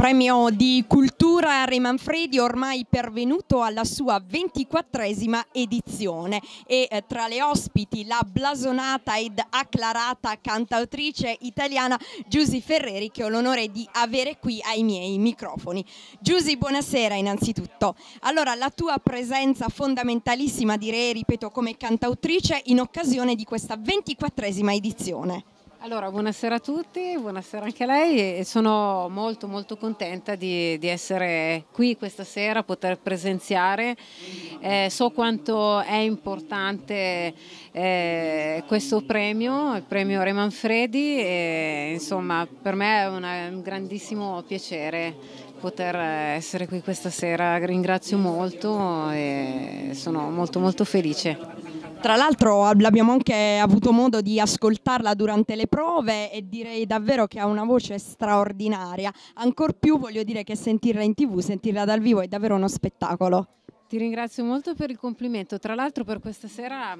premio di cultura Harry Manfredi ormai pervenuto alla sua ventiquattresima edizione e eh, tra le ospiti la blasonata ed acclarata cantautrice italiana Giusy Ferreri che ho l'onore di avere qui ai miei microfoni. Giusy buonasera innanzitutto. Allora la tua presenza fondamentalissima direi ripeto come cantautrice in occasione di questa ventiquattresima edizione. Allora, buonasera a tutti, buonasera anche a lei e sono molto molto contenta di, di essere qui questa sera, poter presenziare. Eh, so quanto è importante eh, questo premio, il premio Re Manfredi e insomma per me è una, un grandissimo piacere poter eh, essere qui questa sera, ringrazio molto e sono molto molto felice. Tra l'altro abbiamo anche avuto modo di ascoltarla durante le prove e direi davvero che ha una voce straordinaria. Ancor più voglio dire che sentirla in tv, sentirla dal vivo è davvero uno spettacolo. Ti ringrazio molto per il complimento. Tra l'altro per questa sera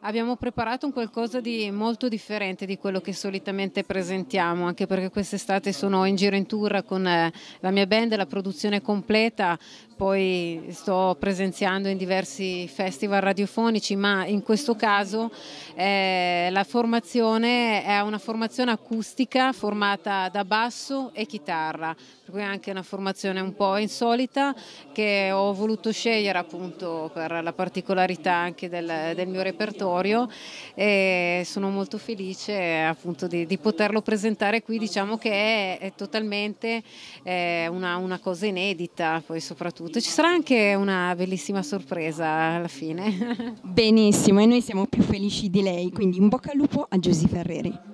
abbiamo preparato un qualcosa di molto differente di quello che solitamente presentiamo, anche perché quest'estate sono in giro in tour con eh, la mia band, la produzione completa, poi sto presenziando in diversi festival radiofonici, ma in questo caso eh, la formazione è una formazione acustica formata da basso e chitarra, per cui è anche una formazione un po' insolita che ho voluto scegliere leggera appunto per la particolarità anche del, del mio repertorio e sono molto felice appunto di, di poterlo presentare qui, diciamo che è, è totalmente eh, una, una, cosa inedita poi soprattutto. Ci sarà anche una bellissima sorpresa alla fine. Benissimo e noi siamo più felici di lei, quindi in bocca al lupo a Giusy Ferreri.